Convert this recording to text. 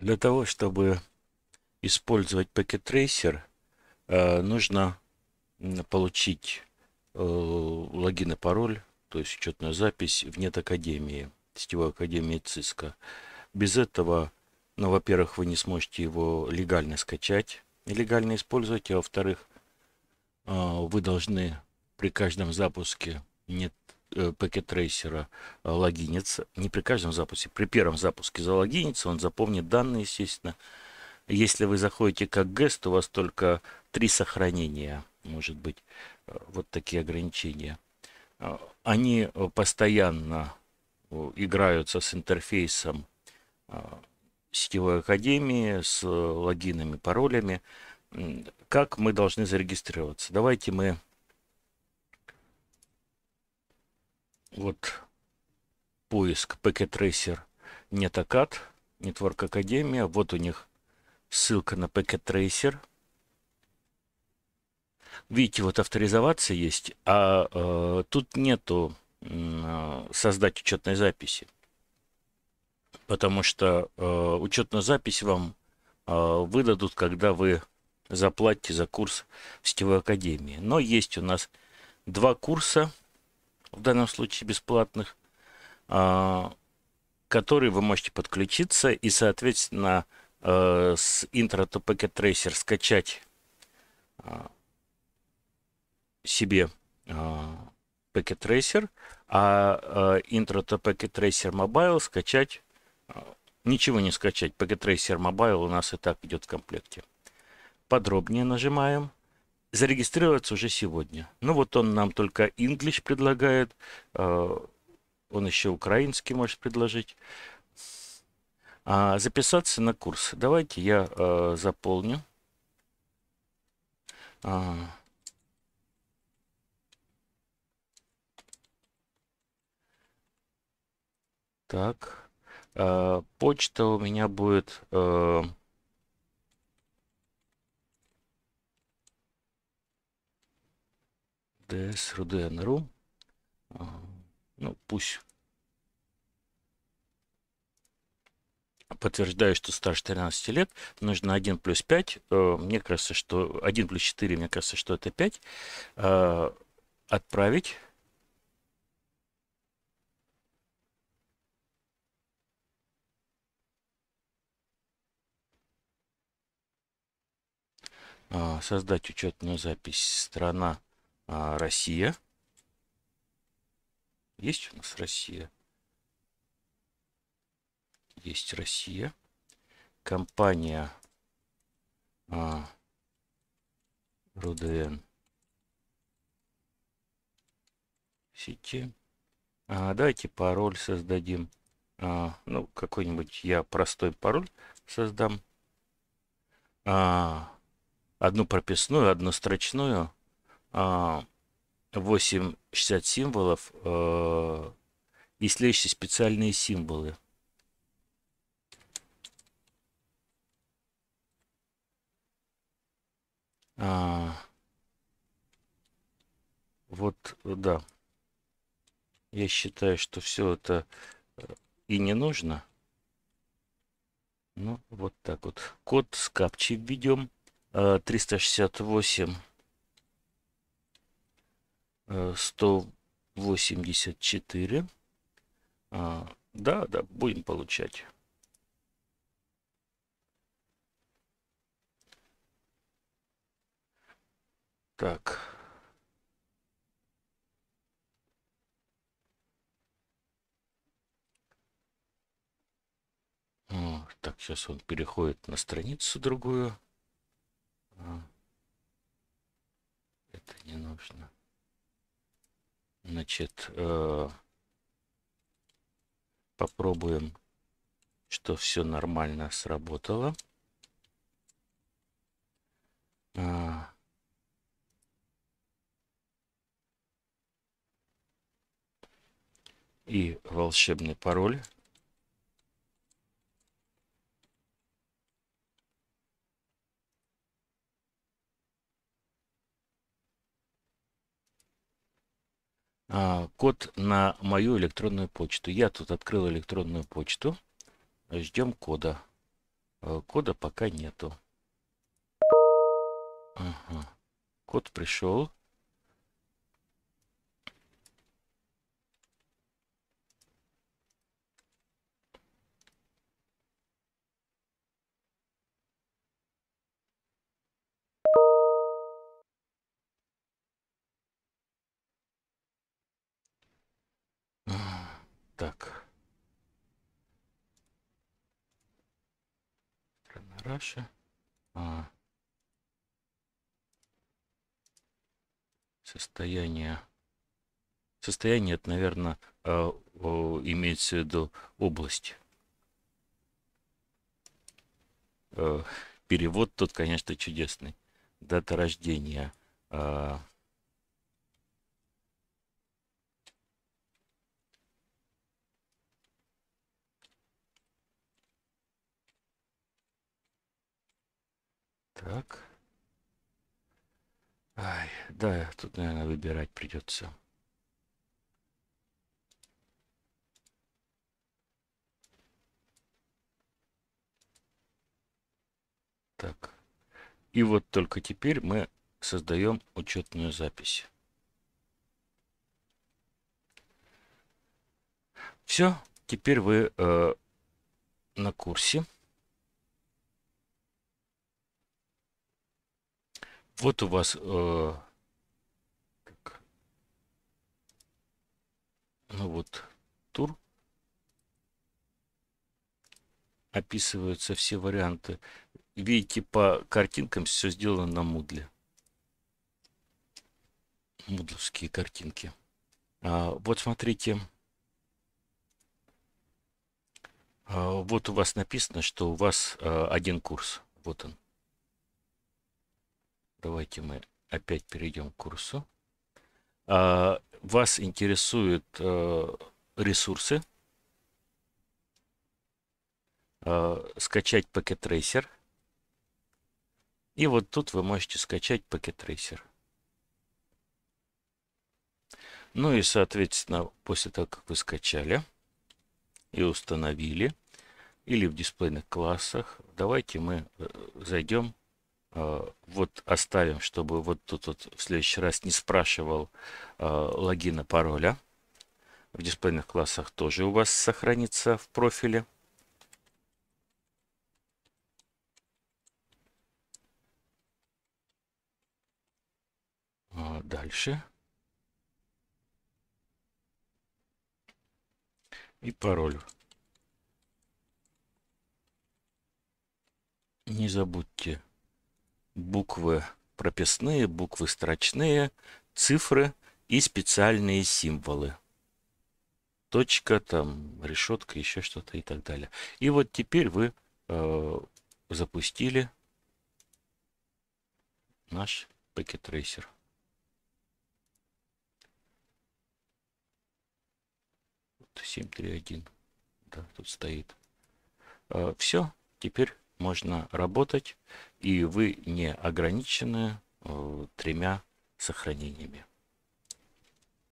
Для того, чтобы использовать Packet Tracer, э, нужно получить э, логин и пароль, то есть учетную запись в нет академии, сетевой академии ЦИСКО. Без этого, ну, во-первых, вы не сможете его легально скачать, легально использовать, а во-вторых, э, вы должны при каждом запуске нет Э, пакет-трейсера э, логинится. Не при каждом запуске, при первом запуске залогинится, он запомнит данные, естественно. Если вы заходите как гэст, у вас только три сохранения, может быть, э, вот такие ограничения. Они постоянно играются с интерфейсом сетевой академии, с логинами, паролями. Как мы должны зарегистрироваться? Давайте мы Вот поиск Packet Tracer NetACAD, Network Академия. Вот у них ссылка на Packet Tracer. Видите, вот авторизоваться есть, а э, тут нету э, создать учетной записи. Потому что э, учетную запись вам э, выдадут, когда вы заплатите за курс в сетевой академии. Но есть у нас два курса – в данном случае бесплатных, к а, которой вы можете подключиться и, соответственно, э, с Intrato Packet Tracer скачать а, себе Packet Tracer, а Intrato Packet Tracer Mobile скачать, а, ничего не скачать, Packet Tracer Mobile у нас и так идет в комплекте. Подробнее нажимаем – зарегистрироваться уже сегодня. Ну вот он нам только English предлагает, а, он еще украинский может предложить. А, записаться на курс. Давайте я а, заполню. А, так. А, почта у меня будет... А, dsrudn.ru. А, ну, пусть подтверждаю, что старше 13 лет, нужно 1 плюс 5. Э, мне кажется, что 1 плюс 4, мне кажется, что это 5. Э, отправить. А, создать учетную запись страна а, Россия. Есть у нас Россия. Есть Россия. Компания а, РУДН сети. А, давайте пароль создадим. А, ну, какой-нибудь я простой пароль создам. А, одну прописную, одну строчную. 8, а, 60 символов э, и следующие специальные символы. А, вот, да. Я считаю, что все это э, и не нужно. Ну, вот так вот. Код с капчей введем. Э, 368 184. Э, а, да, да, будем получать. Так. О, так, сейчас он переходит на страницу другую. А, это не нужно. Значит, э, попробуем, что все нормально сработало. А, и волшебный пароль. А, код на мою электронную почту. Я тут открыл электронную почту. Ждем кода. Э, кода пока нету. Ага. Код пришел. Так. Страна Раша. А. Состояние. Состояние, это, наверное, э, имеется в виду область. Э, перевод тут, конечно, чудесный. Дата рождения. А, Так. Ай, да, тут, наверное, выбирать придется. Так. И вот только теперь мы создаем учетную запись. Все, теперь вы э, на курсе. Вот у вас... Э, так. Ну вот, тур. Описываются все варианты. Видите, по картинкам все сделано на мудле. Мудловские картинки. А, вот смотрите. А, вот у вас написано, что у вас а, один курс. Вот он. Давайте мы опять перейдем к курсу. А, вас интересуют а, ресурсы. А, скачать Пакет Tracer. И вот тут вы можете скачать Пакет Tracer. Ну и, соответственно, после того, как вы скачали и установили, или в дисплейных классах, давайте мы э, зайдем э, вот оставим, чтобы вот тут вот в следующий раз не спрашивал э, логина пароля. А? В дисплейных классах тоже у вас сохранится в профиле. А дальше. И пароль. Не забудьте буквы прописные, буквы строчные, цифры и специальные символы. Точка, там, решетка, еще что-то и так далее. И вот теперь вы э, запустили наш пакет трейсер. Вот 7.3.1. Да, тут стоит. Э, все, теперь можно работать, и вы не ограничены э, тремя сохранениями.